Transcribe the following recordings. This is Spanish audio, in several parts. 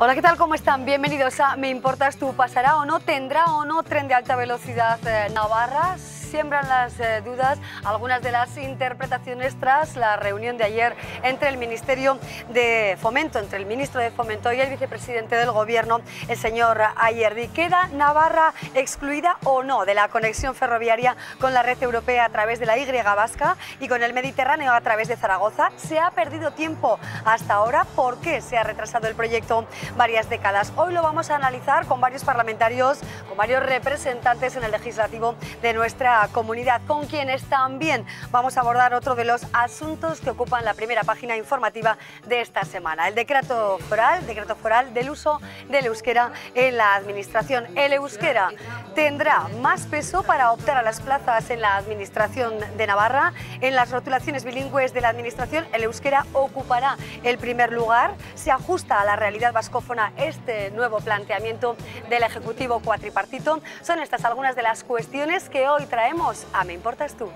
Hola, ¿qué tal? ¿Cómo están? Bienvenidos a Me Importas Tú. ¿Pasará o no? ¿Tendrá o no tren de alta velocidad eh, navarras? siembran las eh, dudas algunas de las interpretaciones tras la reunión de ayer entre el Ministerio de Fomento, entre el ministro de Fomento y el vicepresidente del Gobierno, el señor Ayerdi. ¿Queda Navarra excluida o no de la conexión ferroviaria con la red europea a través de la Y vasca y con el Mediterráneo a través de Zaragoza? ¿Se ha perdido tiempo hasta ahora? ¿Por qué se ha retrasado el proyecto varias décadas? Hoy lo vamos a analizar con varios parlamentarios, con varios representantes en el legislativo de nuestra comunidad, con quienes también vamos a abordar otro de los asuntos que ocupan la primera página informativa de esta semana, el decreto foral, decreto foral del uso del euskera en la administración. El euskera tendrá más peso para optar a las plazas en la administración de Navarra. En las rotulaciones bilingües de la administración, el euskera ocupará el primer lugar. Se ajusta a la realidad vascófona este nuevo planteamiento del Ejecutivo cuatripartito. Son estas algunas de las cuestiones que hoy traemos a Me Importas Tú.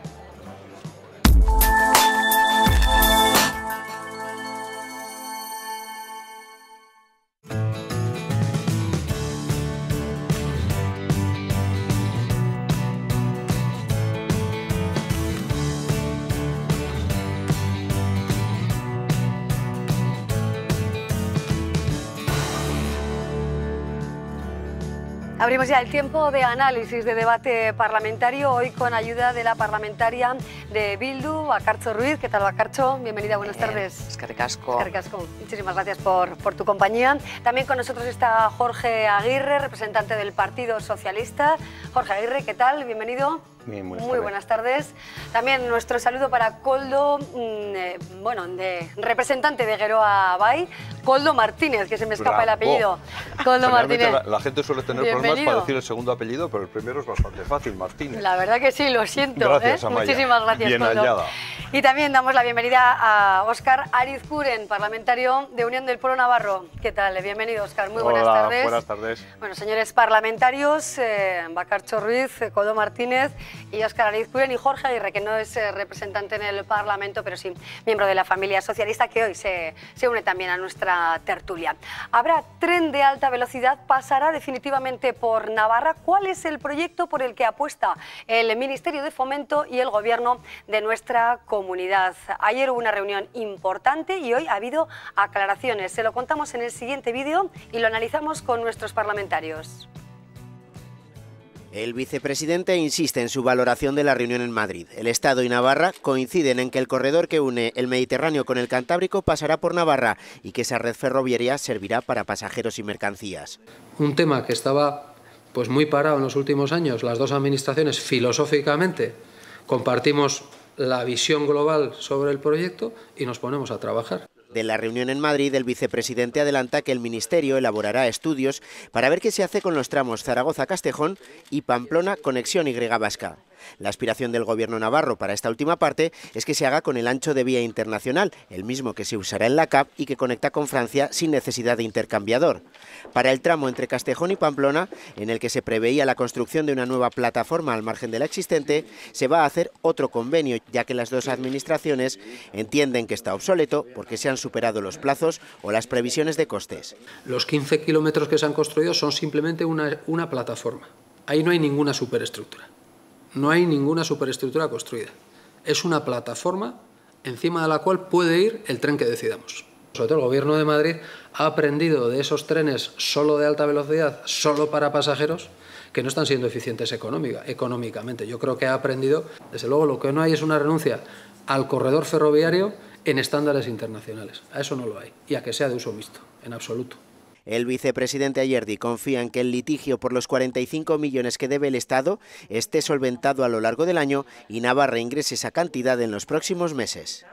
Abrimos ya el tiempo de análisis de debate parlamentario, hoy con ayuda de la parlamentaria de Bildu, Acarcho Ruiz. ¿Qué tal, Acarcho? Bienvenida, buenas tardes. Es Carcasco. Muchísimas gracias por, por tu compañía. También con nosotros está Jorge Aguirre, representante del Partido Socialista. Jorge Aguirre, ¿qué tal? Bienvenido. Muy buenas tardes. También nuestro saludo para Coldo, mm, eh, bueno, de representante de Gueroa Bay, Coldo Martínez, que se me escapa el apellido. Coldo Martínez. La, gente suele tener problemas para decir el segundo apellido, pero el primero es bastante fácil, Martínez. La verdad que sí, lo siento. ¿eh? Muchísimas gracias, Bien Y también damos la bienvenida a Óscar Arizcuren, parlamentario de Unión del Pueblo Navarro. ¿Qué tal? Bienvenido, Óscar. Muy buenas tardes. buenas tardes. Bueno, señores parlamentarios, eh, Bacarcho Ruiz, Coldo Martínez y Óscar y Jorge Aguirre, que no es eh, representante en el Parlamento, pero sí miembro de la familia socialista, que hoy se une también a nuestra tertulia. Habrá tren de alta velocidad, pasará definitivamente por Navarra. ¿Cuál es el proyecto por el que apuesta el Ministerio de Fomento y el Gobierno de nuestra comunidad? Ayer hubo una reunión importante y hoy ha habido aclaraciones. Se lo contamos en el siguiente vídeo y lo analizamos con nuestros parlamentarios. El vicepresidente insiste en su valoración de la reunión en Madrid. El Estado y Navarra coinciden en que el corredor que une el Mediterráneo con el Cantábrico pasará por Navarra y que esa red ferroviaria servirá para pasajeros y mercancías. Un tema que estaba pues muy parado en los últimos años, las dos administraciones filosóficamente compartimos la visión global sobre el proyecto y nos ponemos a trabajar de la reunión en Madrid, el vicepresidente adelanta que el Ministerio elaborará estudios para ver qué se hace con los tramos Zaragoza-Castejón y Pamplona-Conexión Y Vasca. La aspiración del gobierno navarro para esta última parte es que se haga con el ancho de vía internacional, el mismo que se usará en la CAP y que conecta con Francia sin necesidad de intercambiador. Para el tramo entre Castejón y Pamplona, en el que se preveía la construcción de una nueva plataforma al margen de la existente, se va a hacer otro convenio, ya que las dos administraciones entienden que está obsoleto porque se han superado los plazos o las previsiones de costes. Los 15 kilómetros que se han construido son simplemente una, una plataforma. Ahí no hay ninguna superestructura. No hay ninguna superestructura construida. Es una plataforma encima de la cual puede ir el tren que decidamos. Sobre todo el gobierno de Madrid ha aprendido de esos trenes solo de alta velocidad, solo para pasajeros, que no están siendo eficientes económicamente. Yo creo que ha aprendido, desde luego lo que no hay es una renuncia al corredor ferroviario en estándares internacionales. A eso no lo hay y a que sea de uso mixto, en absoluto. El vicepresidente Ayerdi confía en que el litigio por los 45 millones que debe el Estado esté solventado a lo largo del año y Navarra ingrese esa cantidad en los próximos meses.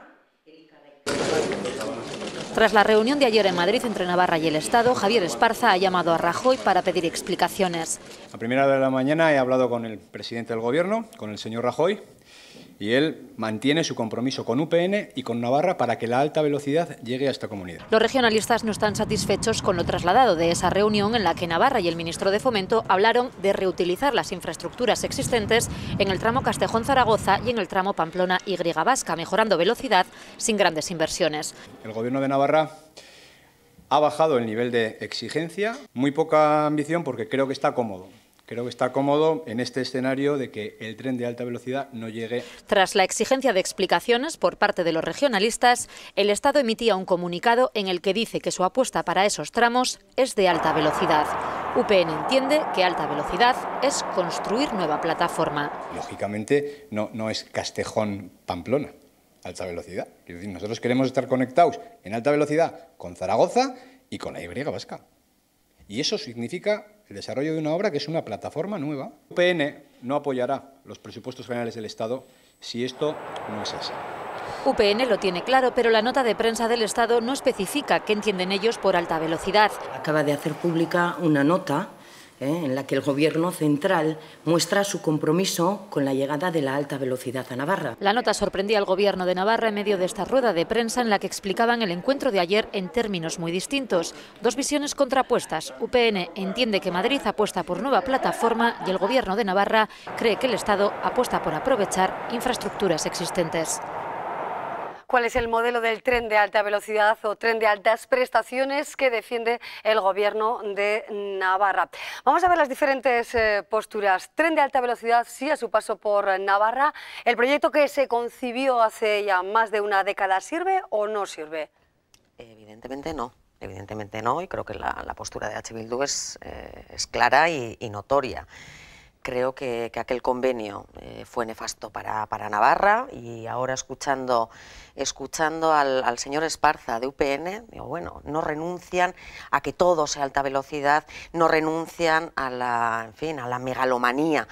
Tras la reunión de ayer en Madrid entre Navarra y el Estado, Javier Esparza ha llamado a Rajoy para pedir explicaciones. A primera hora de la mañana he hablado con el presidente del Gobierno, con el señor Rajoy, y él mantiene su compromiso con UPN y con Navarra para que la alta velocidad llegue a esta comunidad. Los regionalistas no están satisfechos con lo trasladado de esa reunión en la que Navarra y el ministro de Fomento hablaron de reutilizar las infraestructuras existentes en el tramo Castejón-Zaragoza y en el tramo Pamplona-Y Vasca, mejorando velocidad sin grandes inversiones. El gobierno de Navarra ha bajado el nivel de exigencia, muy poca ambición porque creo que está cómodo. Creo que está cómodo en este escenario de que el tren de alta velocidad no llegue. Tras la exigencia de explicaciones por parte de los regionalistas, el Estado emitía un comunicado en el que dice que su apuesta para esos tramos es de alta velocidad. UPN entiende que alta velocidad es construir nueva plataforma. Lógicamente no, no es Castejón-Pamplona, alta velocidad. decir, nosotros queremos estar conectados en alta velocidad con Zaragoza y con la Y vasca. Y eso significa el desarrollo de una obra que es una plataforma nueva. UPN no apoyará los presupuestos generales del Estado si esto no es así. UPN lo tiene claro, pero la nota de prensa del Estado no especifica qué entienden ellos por alta velocidad. Acaba de hacer pública una nota ¿eh? en la que el Gobierno central muestra su compromiso con la llegada de la alta velocidad a Navarra. La nota sorprendía al Gobierno de Navarra en medio de esta rueda de prensa en la que explicaban el encuentro de ayer en términos muy distintos. Dos visiones contrapuestas. UPN entiende que Madrid apuesta por nueva plataforma y el Gobierno de Navarra cree que el Estado apuesta por aprovechar infraestructuras existentes cuál es el modelo del tren de alta velocidad o tren de altas prestaciones que defiende el Gobierno de Navarra. Vamos a ver las diferentes eh, posturas. Tren de alta velocidad, sí, a su paso por Navarra. El proyecto que se concibió hace ya más de una década, ¿sirve o no sirve? Evidentemente no. Evidentemente no, y creo que la, postura de H. Bildu es, eh, clara y notoria creo que, aquel convenio eh, fue nefasto para, Navarra y ahora escuchando, escuchando al, señor Esparza de UPN, digo, bueno, no renuncian a que todo sea alta velocidad, no renuncian a la, en fin, a la megalomanía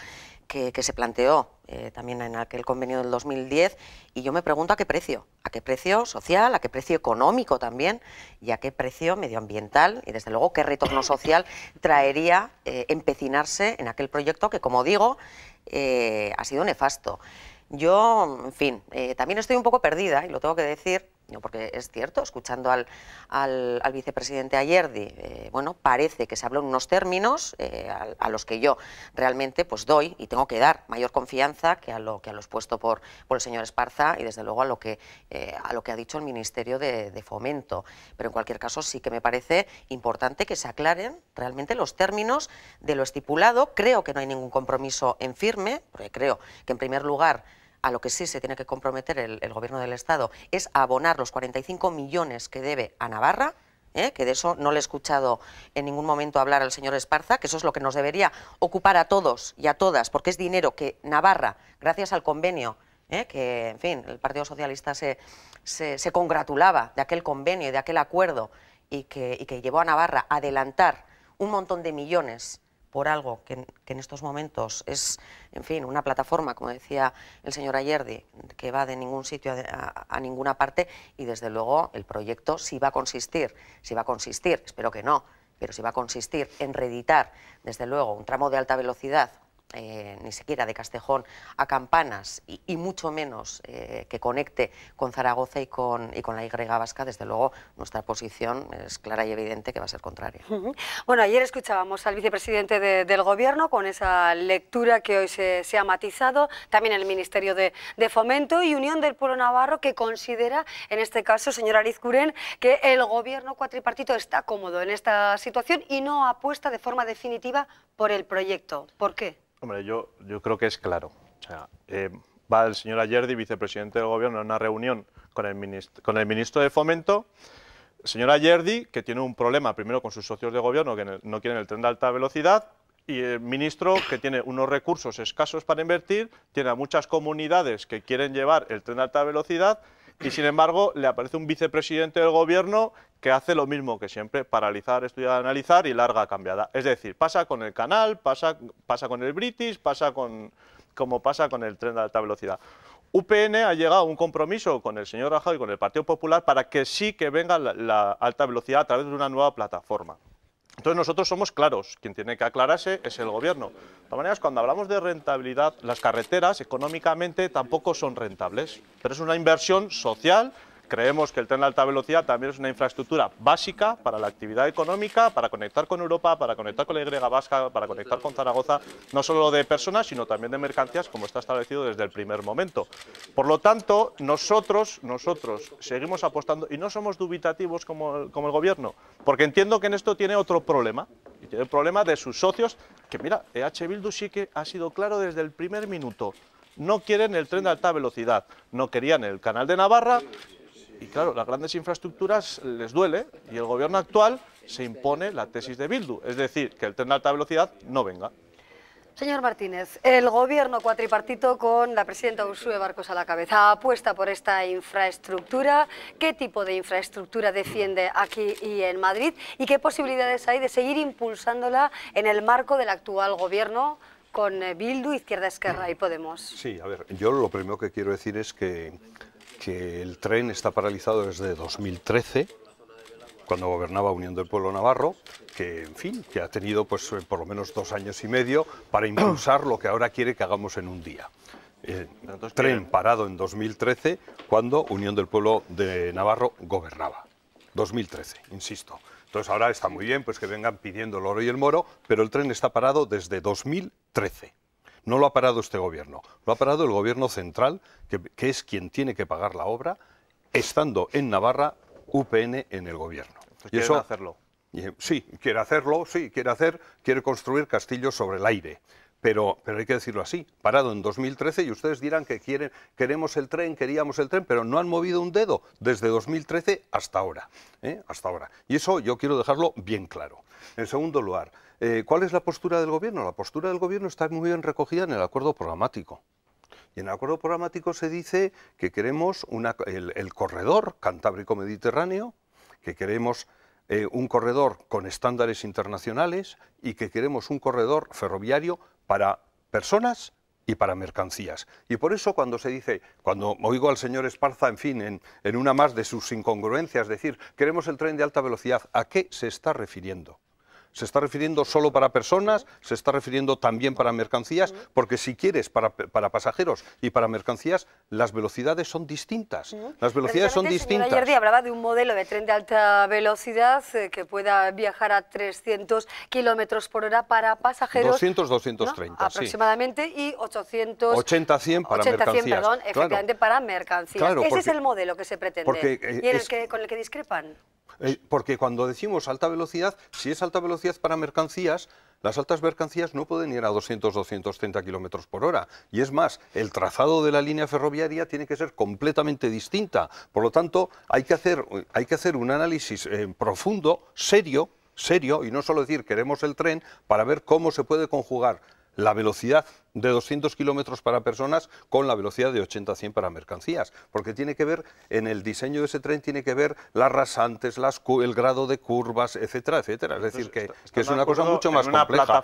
que se planteó eh, también en aquel convenio del 2010, y yo me pregunto a qué precio, a qué precio social, a qué precio económico también, y a qué precio medioambiental, y desde luego qué retorno social traería eh, empecinarse en aquel proyecto que, como digo, eh, ha sido nefasto. Yo, en fin, también estoy un poco perdida, y lo tengo que decir, porque es cierto, escuchando al, al, vicepresidente Ayerdi, eh, bueno, parece que se habló en unos términos eh, a, los que yo realmente pues doy y tengo que dar mayor confianza que a lo que a expuesto por, por el señor Esparza y desde luego a lo que, eh, a lo que ha dicho el Ministerio de, de, Fomento. Pero en cualquier caso sí que me parece importante que se aclaren realmente los términos de lo estipulado. Creo que no hay ningún compromiso en firme, porque creo que en primer lugar a lo que sí se tiene que comprometer el, Gobierno del Estado es abonar los 45 millones que debe a Navarra, ¿eh? que de eso no le he escuchado en ningún momento hablar al señor Esparza, que eso es lo que nos debería ocupar a todos y a todas, porque es dinero que Navarra, gracias al convenio, ¿eh? que en fin, el Partido Socialista se, congratulaba de aquel convenio y de aquel acuerdo y que, y que llevó a Navarra a adelantar un montón de millones por algo que, en estos momentos es, en fin, una plataforma, como decía el señor Ayerdi, que va de ningún sitio a, ninguna parte y desde luego el proyecto sí va a consistir, si va a consistir, espero que no, pero si va a consistir en reeditar, desde luego, un tramo de alta velocidad, eh, ni siquiera de Castejón a Campanas y, mucho menos eh, que conecte con Zaragoza y con, y con la Y vasca, desde luego nuestra posición es clara y evidente que va a ser contraria. Bueno, ayer escuchábamos al vicepresidente del Gobierno con esa lectura que hoy se, ha matizado, también el Ministerio de, Fomento y Unión del Pueblo Navarro que considera, en este caso, señora Arizcuren, que el Gobierno cuatripartito está cómodo en esta situación y no apuesta de forma definitiva por el proyecto. ¿Por qué? Hombre, yo, yo creo que es claro. Eh, va el señor Ayerdi, vicepresidente del Gobierno, a una reunión con el, ministro, de Fomento. Señora señor Ayerdi, que tiene un problema primero con sus socios de Gobierno, que no quieren el tren de alta velocidad, y el ministro que tiene unos recursos escasos para invertir, tiene a muchas comunidades que quieren llevar el tren de alta velocidad y sin embargo le aparece un vicepresidente del gobierno que hace lo mismo que siempre, paralizar, estudiar, analizar y larga cambiada. Es decir, pasa con el canal, pasa, pasa con el British, pasa con, como pasa con el tren de alta velocidad. UPN ha llegado a un compromiso con el señor Rajoy y con el Partido Popular para que sí que venga la alta velocidad a través de una nueva plataforma. Entonces nosotros somos claros, quien tiene que aclararse es el gobierno. De todas maneras, cuando hablamos de rentabilidad, las carreteras económicamente tampoco son rentables, pero es una inversión social Creemos que el tren de alta velocidad también es una infraestructura básica para la actividad económica, para conectar con Europa, para conectar con la Y vasca, para conectar con Zaragoza, no solo de personas, sino también de mercancías, como está establecido desde el primer momento. Por lo tanto, nosotros, nosotros seguimos apostando y no somos dubitativos como el, como el Gobierno, porque entiendo que en esto tiene otro problema, y tiene el problema de sus socios, que mira, EH Bildu sí que ha sido claro desde el primer minuto no quieren el tren de alta velocidad, no querían el canal de Navarra y claro, las grandes infraestructuras les duele y el gobierno actual se impone la tesis de Bildu, es decir, que el tren de alta velocidad no venga. Señor Martínez, el gobierno cuatripartito con la presidenta Ursula Barcos a la cabeza apuesta por esta infraestructura. ¿Qué tipo de infraestructura defiende aquí y en Madrid? ¿Y qué posibilidades hay de seguir impulsándola en el marco del actual gobierno con eh, Bildu, Izquierda Esquerra y Podemos? Sí, a ver, yo lo primero que quiero decir es que que el tren está paralizado desde 2013, cuando gobernaba Unión del Pueblo Navarro, que en fin, que ha tenido pues eh, por lo menos dos años y medio para impulsar lo que ahora quiere que hagamos en un día. Eh, tren parado en 2013 cuando Unión del Pueblo de Navarro gobernaba. 2013, insisto. Entonces ahora está muy bien pues que vengan pidiendo el oro y el moro, pero el tren está parado desde 2013. No lo ha parado este gobierno, lo ha parado el gobierno central, que, es quien tiene que pagar la obra, estando en Navarra UPN en el gobierno. Y hacerlo. Sí, quiere hacerlo, sí, quiere hacer, quiere construir castillos sobre el aire. Pero, hay que decirlo así, parado en 2013 y ustedes dirán que quieren, queremos el tren, queríamos el tren, pero no han movido un dedo desde 2013 hasta ahora. ¿eh? Hasta ahora. Y eso yo quiero dejarlo bien claro. En segundo lugar, eh, ¿cuál es la postura del gobierno? La postura del gobierno está muy bien recogida en el acuerdo programático. Y en el acuerdo programático se dice que queremos el, corredor Cantábrico-Mediterráneo, que queremos eh, un corredor con estándares internacionales y que queremos un corredor ferroviario para personas y para mercancías. Y por eso cuando se dice, cuando oigo al señor Esparza, en fin, en, una más de sus incongruencias, decir, queremos el tren de alta velocidad, ¿a qué se está refiriendo? ¿Se está refiriendo solo para personas? ¿Se está refiriendo también para mercancías? Porque si quieres, para, para pasajeros y para mercancías, las velocidades son distintas. Las velocidades son distintas. Ayer hablaba de un modelo de tren de alta velocidad eh, que pueda viajar a 300 kilómetros por hora para pasajeros. 200, 230. Aproximadamente, y 800. 80, 100 para 80, 100, perdón, claro. efectivamente para mercancías. Ese es el modelo que se pretende. Eh, y que, con el que discrepan. Eh, porque cuando decimos alta velocidad, si es alta velocidad para mercancías, las altas mercancías no pueden ir a 200, 230 kilómetros por hora. Y es más, el trazado de la línea ferroviaria tiene que ser completamente distinta. Por lo tanto, hay que hacer, hay que hacer un análisis eh, profundo, serio, serio, y no solo decir queremos el tren para ver cómo se puede conjugar la velocidad de 200 kilómetros para personas con la velocidad de 80 a 100 para mercancías, porque tiene que ver, en el diseño de ese tren tiene que ver las rasantes, las, el grado de curvas, etcétera, etcétera. Es decir, que, es una cosa mucho más compleja.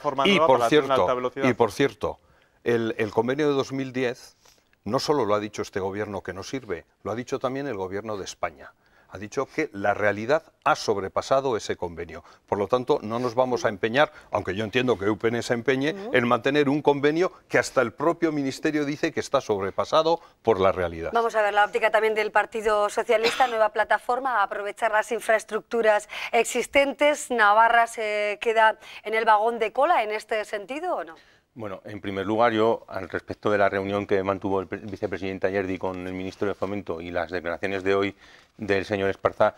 Y por, cierto, el, el convenio de 2010 no solo lo ha dicho este gobierno que no sirve, lo ha dicho también el gobierno de España ha dicho que la realidad ha sobrepasado ese convenio. Por lo tanto, no nos vamos a empeñar, aunque yo entiendo que UPN se empeñe, en mantener un convenio que hasta el propio Ministerio dice que está sobrepasado por la realidad. Vamos a ver la óptica también del Partido Socialista, nueva plataforma, aprovechar las infraestructuras existentes. ¿Navarra se queda en el vagón de cola en este sentido o no? Bueno, en primer lugar, yo, al respecto de la reunión que mantuvo el vicepresidente Ayerdi con el ministro de Fomento y las declaraciones de hoy del señor Esparza,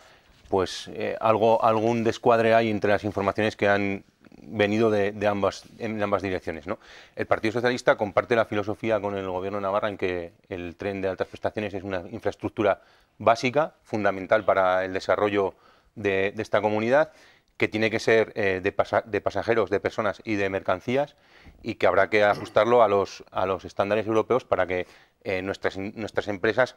pues eh, algo, algún descuadre hay entre las informaciones que han venido de, ambas, en ambas direcciones. El Partido Socialista comparte la filosofía con el Gobierno de Navarra en que el tren de altas prestaciones es una infraestructura básica, fundamental para el desarrollo de esta comunidad que tiene que ser eh, de, pasajeros, de personas y de mercancías y que habrá que ajustarlo a los, a los estándares europeos para que eh, nuestras, nuestras empresas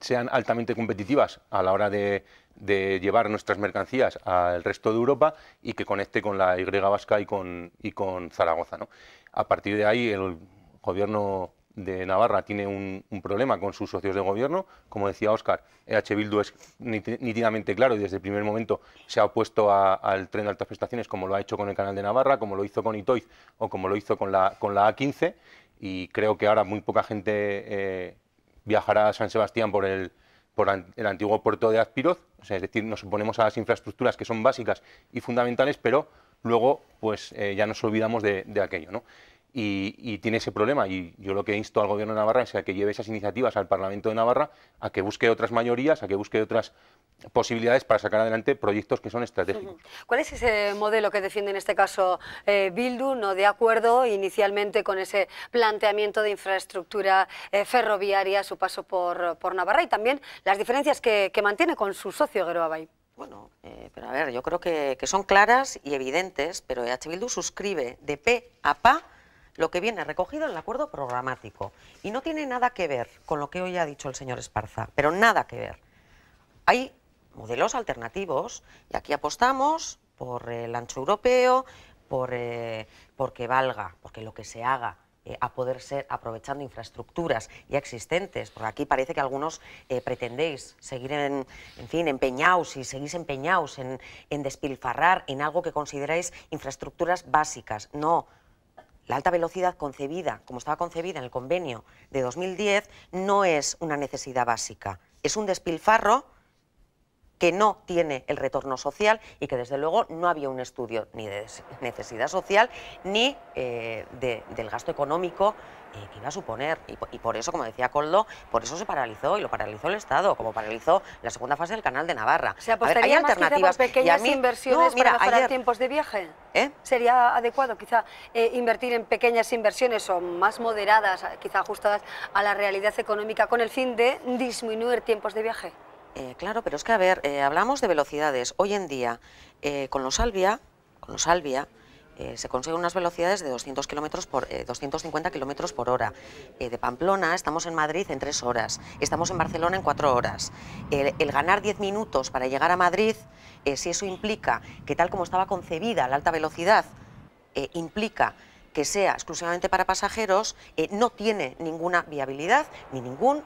sean altamente competitivas a la hora de, llevar nuestras mercancías al resto de Europa y que conecte con la Y vasca y con, y con Zaragoza. ¿no? A partir de ahí, el gobierno de Navarra tiene un, problema con sus socios de gobierno. Como decía Óscar, EH Bildu es nítidamente claro y desde el primer momento se ha opuesto al tren de altas prestaciones como lo ha hecho con el Canal de Navarra, como lo hizo con Itoiz o como lo hizo con la, A15 y creo que ahora muy poca gente eh, viajará a San Sebastián por el, por el antiguo puerto de Azpiroz, es decir, nos oponemos a las infraestructuras que son básicas y fundamentales, pero luego pues eh, ya nos olvidamos de, de aquello. ¿no? y, tiene ese problema. Y yo lo que insto al Gobierno de Navarra es a que lleve esas iniciativas al Parlamento de Navarra, a que busque otras mayorías, a que busque otras posibilidades para sacar adelante proyectos que son estratégicos. ¿Cuál es ese modelo que defiende en este caso eh, Bildu, no de acuerdo inicialmente con ese planteamiento de infraestructura eh, ferroviaria, su paso por, por, Navarra y también las diferencias que, mantiene con su socio Geroabay? Bueno, eh, pero a ver, yo creo que, son claras y evidentes, pero H. Bildu suscribe de P a PA lo que viene recogido en el acuerdo programático. Y no tiene nada que ver con lo que hoy ha dicho el señor Esparza, pero nada que ver. Hay modelos alternativos y aquí apostamos por el ancho europeo, por, eh, porque valga, porque lo que se haga eh, a poder ser aprovechando infraestructuras ya existentes, porque aquí parece que algunos eh, pretendéis seguir en, en fin, empeñaos y seguís empeñados en, en despilfarrar en algo que consideráis infraestructuras básicas. No, la alta velocidad concebida, como estaba concebida en el convenio de 2010, no es una necesidad básica, es un despilfarro que no tiene el retorno social y que desde luego no había un estudio ni de necesidad social ni eh, del gasto económico eh, iba a suponer. Y, por eso, como decía Coldo, por eso se paralizó y lo paralizó el Estado, como paralizó la segunda fase del canal de Navarra. O pues hay alternativas. pequeñas inversiones para mejorar tiempos de viaje. ¿Eh? Sería adecuado quizá eh, invertir en pequeñas inversiones o más moderadas, quizá ajustadas a la realidad económica, con el fin de disminuir tiempos de viaje. Eh, claro, pero es que, a ver, hablamos de velocidades. Hoy en día, con los Alvia, con los Albia, eh, se consiguen unas velocidades de 200 por, 250 eh, kilómetros por hora. Eh, de Pamplona estamos en Madrid en tres horas, estamos en Barcelona en cuatro horas. El, ganar 10 minutos para llegar a Madrid, si eso implica que tal como estaba concebida la alta velocidad, implica que sea exclusivamente para pasajeros, no tiene ninguna viabilidad ni ningún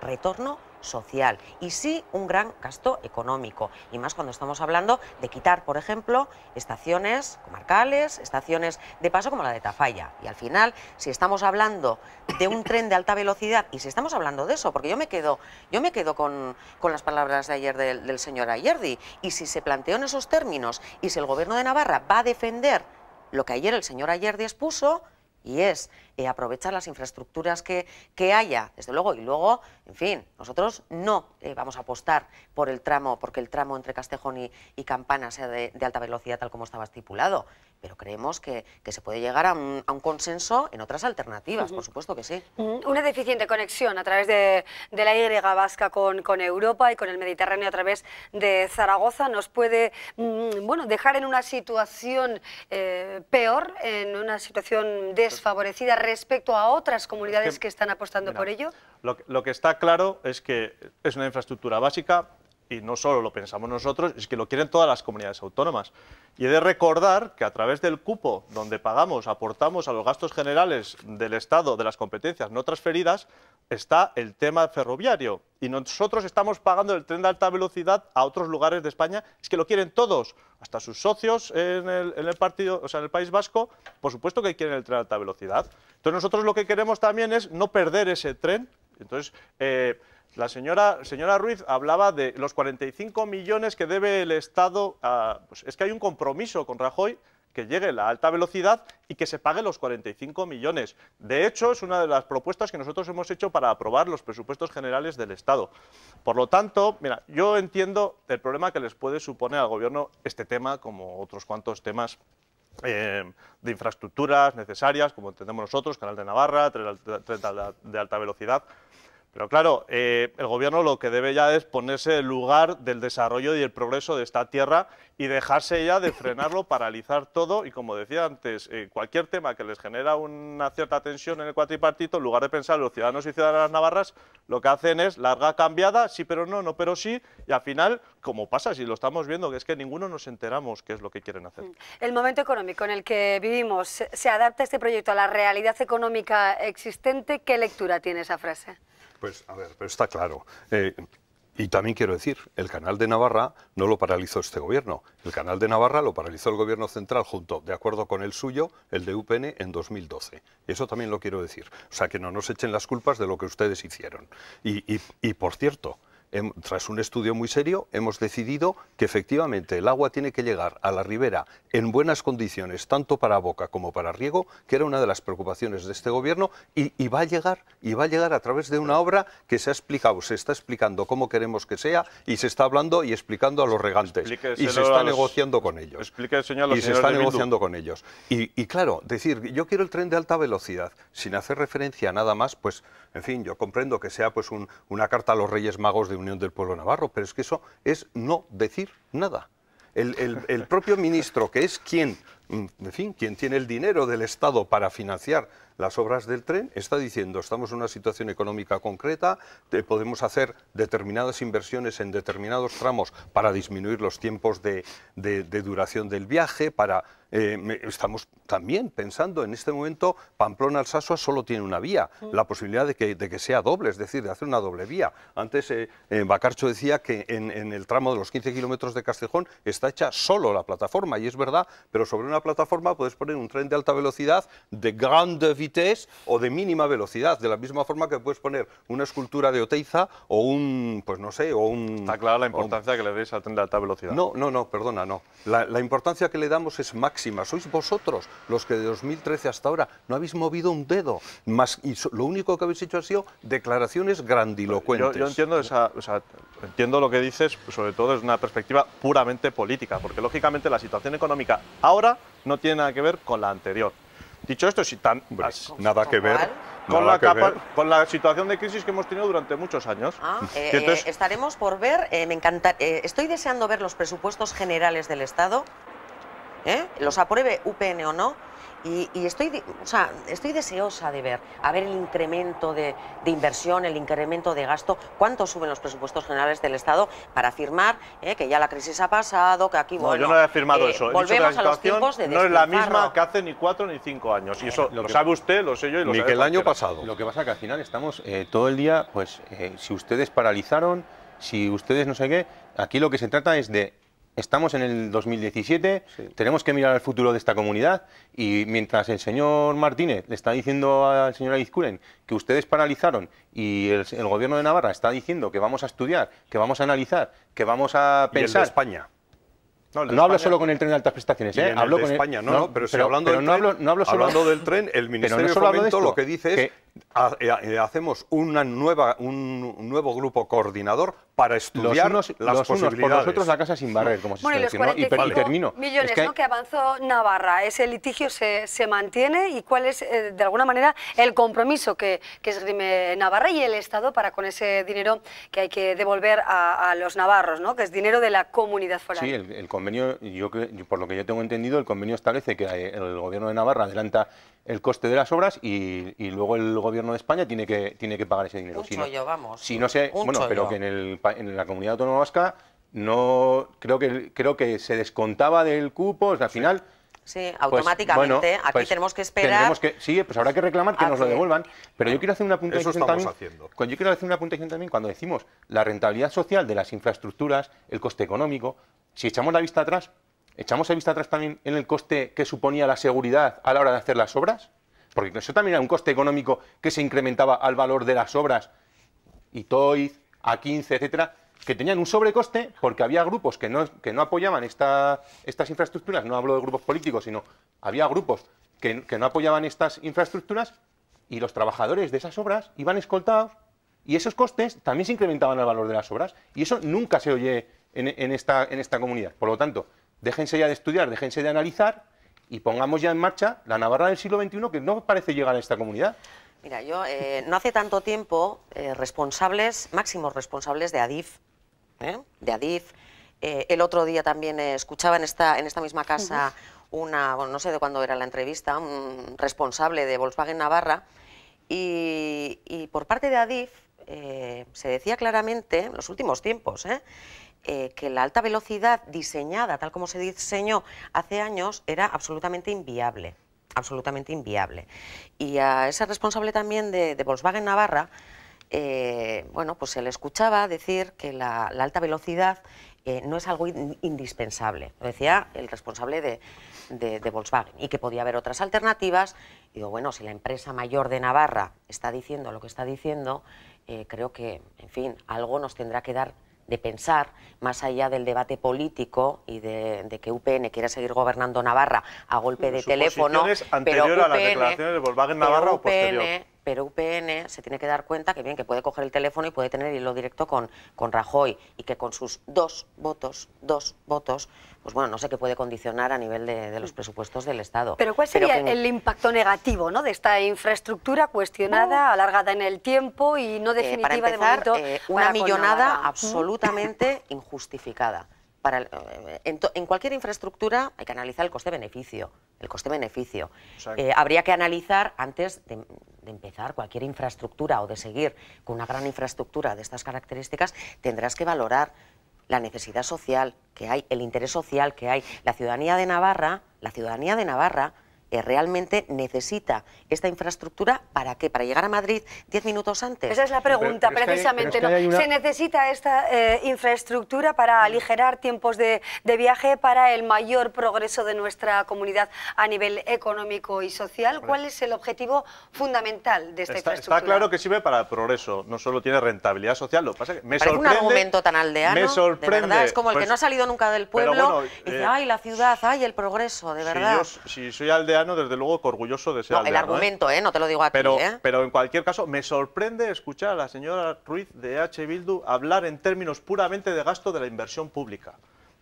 retorno social y sí un gran gasto económico. Y más cuando estamos hablando de quitar, por ejemplo, estaciones comarcales, estaciones de paso como la de Tafalla. Y al final, si estamos hablando de un tren de alta velocidad y si estamos hablando de eso, porque yo me quedo, yo me quedo con, las palabras de ayer del, del señor Ayerdi, y si se planteó en esos términos y si el gobierno de Navarra va a defender lo que ayer el señor Ayerdi expuso, y es eh, aprovechar las infraestructuras que, que, haya, desde luego, y luego, en fin, nosotros no eh, vamos a apostar por el tramo, porque el tramo entre Castejón y, y Campana sea de, de, alta velocidad tal como estaba estipulado pero creemos que, se puede llegar a un, consenso en otras alternativas, por supuesto que sí. Una deficiente conexión a través de, la Y vasca con, Europa y con el Mediterráneo a través de Zaragoza nos puede mm, bueno, dejar en una situación eh, peor, en una situación desfavorecida respecto a otras comunidades que, están apostando por ello. lo que está claro es que es una infraestructura básica y no solo lo pensamos nosotros, es que lo quieren todas las comunidades autónomas. Y he de recordar que a través del cupo, donde pagamos, aportamos a los gastos generales del Estado de las competencias no transferidas, está el tema ferroviario. Y nosotros estamos pagando el tren de alta velocidad a otros lugares de España. Es que lo quieren todos, hasta sus socios en el, partido, o sea, en el País Vasco, por supuesto que quieren el tren de alta velocidad. Entonces nosotros lo que queremos también es no perder ese tren. Entonces... Eh, la señora, señora Ruiz hablaba de los 45 millones que debe el Estado. A, pues es que hay un compromiso con Rajoy que llegue la alta velocidad y que se pague los 45 millones. De hecho, es una de las propuestas que nosotros hemos hecho para aprobar los presupuestos generales del Estado. Por lo tanto, mira, yo entiendo el problema que les puede suponer al Gobierno este tema, como otros cuantos temas eh, de infraestructuras necesarias, como entendemos nosotros, Canal de Navarra, tren de alta velocidad. Pero claro, eh, el gobierno lo que debe ya es ponerse el lugar del desarrollo y el progreso de esta tierra y dejarse ya de frenarlo, paralizar todo y como decía antes, eh, cualquier tema que les genera una cierta tensión en el cuatripartito, en lugar de pensar los ciudadanos y ciudadanas navarras, lo que hacen es larga cambiada, sí pero no, no pero sí, y al final, como pasa, si lo estamos viendo, que es que ninguno nos enteramos qué es lo que quieren hacer. Mm. El momento económico en el que vivimos, ¿se adapta este proyecto a la realidad económica existente? ¿Qué lectura tiene esa frase? Pues a ver, pero está claro. Eh, y también quiero decir, el canal de Navarra no lo paralizó este gobierno. El canal de Navarra lo paralizó el gobierno central junto, de acuerdo con el suyo, el de UPN en 2012. Eso también lo quiero decir. O sea, que no nos echen las culpas de lo que ustedes hicieron. y por cierto, tras un estudio muy serio, hemos decidido que efectivamente el agua tiene que llegar a la ribera en buenas condiciones, tanto para boca como para riego, que era una de las preocupaciones de este gobierno, y, va a llegar, va a llegar a través de una obra que se ha explicado, se está explicando cómo queremos que sea, y se está hablando y explicando a los regantes, y se está negociando con ellos. señor Y se está negociando con ellos. y claro, decir, yo quiero el tren de alta velocidad, sin hacer referencia a nada más, pues en fin, yo comprendo que sea pues una carta a los Reyes Magos de Unión del Pueblo Navarro, pero es que eso es no decir nada. El, el propio ministro, que es quien, mm, en fin, quien tiene el dinero del Estado para financiar las obras del tren, está diciendo, estamos en una situación económica concreta, podemos hacer determinadas inversiones en determinados tramos para disminuir los tiempos de, duración del viaje, eh, estamos también pensando en este momento Pamplona-Alsasua solo tiene una vía, mm. la posibilidad de que, sea doble, es decir, de hacer una doble vía. Antes eh, eh, Bacarcho decía que en, el tramo de los 15 kilómetros de Castejón está hecha solo la plataforma, y es verdad, pero sobre una plataforma puedes poner un tren de alta velocidad de grande vía o de mínima velocidad, de la misma forma que puedes poner una escultura de Oteiza o un, pues no sé, o un... Está clara la importancia que le deis al tren de alta velocidad. No, no, no, perdona, no. La, importancia que le damos es máxima. Sois vosotros los que de 2013 hasta ahora no habéis movido un dedo. Más, y lo único que habéis hecho ha sido declaraciones grandilocuentes. Yo, entiendo, esa, entiendo lo que dices, sobre todo desde una perspectiva puramente política, porque lógicamente la situación económica ahora no tiene nada que ver con la anterior. Dicho esto, si tan, nada que ver. Con la, con la, situación de crisis que hemos tenido durante muchos años. Ah, eh, eh, estaremos por ver, eh, me encanta, estoy deseando ver los presupuestos generales del Estado, los apruebe UPN o no, y, estoy, estoy deseosa de ver, a ver el incremento de, inversión, el incremento de gasto, cuánto suben los presupuestos generales del Estado para afirmar eh, que ya la crisis ha pasado, que aquí... No, yo no he afirmado eh, eso. volvemos dicho la a No es la misma que hace ni cuatro ni cinco años. Y eh, eso lo, sabe usted, lo sé yo y lo ni que el año pasado. Lo que pasa que al final estamos todo el día, pues, si ustedes paralizaron, si ustedes no sé qué, aquí lo que se trata es de estamos en el 2017, tenemos que mirar al futuro de esta comunidad y mientras el señor Martínez le está diciendo al señor Aizcuren que ustedes paralizaron y el, gobierno de Navarra está diciendo que vamos a estudiar, que vamos a analizar, que vamos a pensar... ¿Y España. No, hablo solo con el tren de altas prestaciones, ¿eh? hablo con España, no, pero, si hablando del tren, del tren, el Ministerio de Fomento lo que dice es que eh, hacemos una nueva, un nuevo grupo coordinador para estudiar los unos, los nosotros la casa sin barrer, como se dice. Y, termino. millones que, que avanzó Navarra. Ese litigio se, mantiene y cuál es, eh, de alguna manera, el compromiso que, que esgrime Navarra y el Estado para con ese dinero que hay que devolver a, los navarros, ¿no? que es dinero de la comunidad foral. Sí, el, el convenio, yo, por lo que yo tengo entendido, el convenio establece que eh, el gobierno de Navarra adelanta el coste de las obras y, luego el gobierno de España tiene que, tiene que pagar ese dinero. si no, vamos. Si no se, bueno, pero que en, la comunidad autónoma vasca no creo que creo que se descontaba del cupo, o sea, al final. Sí, pues, automáticamente. aquí pues, tenemos que esperar. sí, pues habrá que reclamar que nos lo devuelvan. Pero yo quiero hacer una apuntación también. Yo quiero hacer una apuntación también cuando decimos la rentabilidad social de las infraestructuras, el coste económico. Si echamos la vista atrás, ¿Echamos a vista atrás también en el coste que suponía la seguridad a la hora de hacer las obras? Porque eso también era un coste económico que se incrementaba al valor de las obras. Y A15, etcétera, que tenían un sobrecoste porque había grupos que no, que no apoyaban estas infraestructuras, no hablo de grupos políticos, sino había grupos que, no apoyaban estas infraestructuras y los trabajadores de esas obras iban escoltados y esos costes también se incrementaban al valor de las obras y eso nunca se oye en, esta, en esta comunidad. Por lo tanto, déjense ya de estudiar, déjense de analizar y pongamos ya en marcha la Navarra del siglo XXI que no parece llegar a esta comunidad. Mira, yo eh, no hace tanto tiempo eh, responsables, máximos responsables de ADIF, ¿eh? de ADIF, el otro día también escuchaba en esta, en esta misma casa una, no sé de cuándo era la entrevista, un responsable de Volkswagen Navarra y por parte de ADIF eh, se decía claramente, en los últimos tiempos, ¿eh? Eh, que la alta velocidad diseñada tal como se diseñó hace años era absolutamente inviable, absolutamente inviable. Y a ese responsable también de, Volkswagen Navarra, bueno, pues se le escuchaba decir que la, alta velocidad no es algo indispensable. Lo decía el responsable de, Volkswagen y que podía haber otras alternativas. Y digo, bueno, si la empresa mayor de Navarra está diciendo lo que está diciendo, eh, creo que, en fin, algo nos tendrá que dar de pensar, más allá del debate político y de, que UPN quiera seguir gobernando Navarra a golpe de teléfono. Anterior a las declaraciones de Volkswagen Navarra o posterior pero UPN se tiene que dar cuenta que bien, que puede coger el teléfono y puede tener hilo directo con, con Rajoy y que con sus dos votos, dos votos, pues bueno, no sé qué puede condicionar a nivel de, los presupuestos del Estado. Pero ¿cuál sería el impacto negativo ¿no? de esta infraestructura cuestionada, alargada en el tiempo y no eh, definitiva de momento? Eh, una millonada absolutamente injustificada eh, en, cualquier infraestructura hay que analizar el coste-beneficio. El coste-beneficio. Eh, habría que analizar antes de, de, empezar cualquier infraestructura o de seguir con una gran infraestructura de estas características, tendrás que valorar la necesidad social que hay, el interés social que hay. La ciudadanía de Navarra, la ciudadanía de Navarra eh, realmente necesita esta infraestructura para qué? Para llegar a Madrid diez minutos antes. Esa es la pregunta, precisamente. ¿Se necesita esta eh, infraestructura para mm. aligerar tiempos de, viaje para el mayor progreso de nuestra comunidad a nivel económico y social? ¿Cuál es el objetivo fundamental de esta está, infraestructura? Está claro que sirve para el progreso, no solo tiene rentabilidad social. Lo que pasa es que me sorprende, un argumento tan aldeano. Me sorprende. es como el que pues no ha salido nunca del pueblo y dice, eh, ay, la ciudad, ay, el progreso, de verdad. si soy aldeano desde luego, orgulloso de ser no, El ¿eh? argumento, ¿eh? No te lo digo aquí, pero, ¿eh? Pero en cualquier caso, me sorprende escuchar a la señora Ruiz de H. Bildu hablar en términos puramente de gasto de la inversión pública.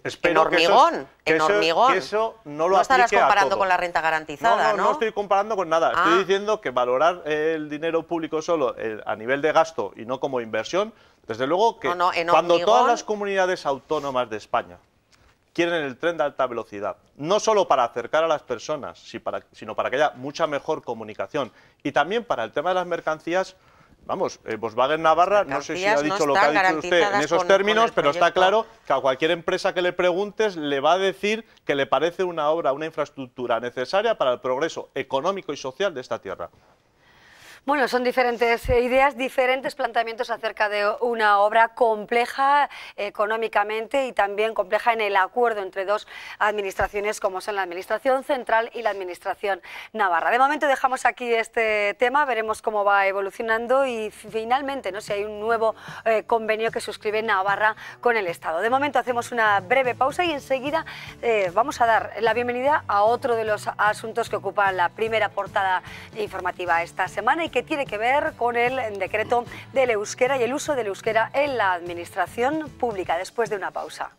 en hormigón, eso, en hormigón. Eso, no lo no estarás comparando con la renta garantizada, no ¿no? estoy comparando con nada. Estoy ah. diciendo que valorar el dinero público solo a nivel de gasto y no como inversión, desde luego que cuando todas las comunidades autónomas de España quieren el tren de alta velocidad, no solo para acercar a las personas, sino para que haya mucha mejor comunicación y también para el tema de las mercancías. Vamos, eh, Volkswagen Navarra, no sé si ha dicho lo que ha dicho usted en esos términos, pero está claro que a cualquier empresa que le preguntes le va a decir que le parece una obra, una infraestructura necesaria para el progreso económico y social de esta tierra. Bueno, son diferentes eh, ideas, diferentes planteamientos acerca de una obra compleja eh, económicamente y también compleja en el acuerdo entre dos administraciones como son la Administración Central y la Administración Navarra. De momento dejamos aquí este tema, veremos cómo va evolucionando y finalmente no si hay un nuevo eh, convenio que suscribe Navarra con el Estado. De momento hacemos una breve pausa y enseguida vamos a dar la bienvenida a otro de los asuntos que ocupan la primera portada informativa esta semana que tiene que ver con el decreto del euskera y el uso del euskera en la administración pública, después de una pausa.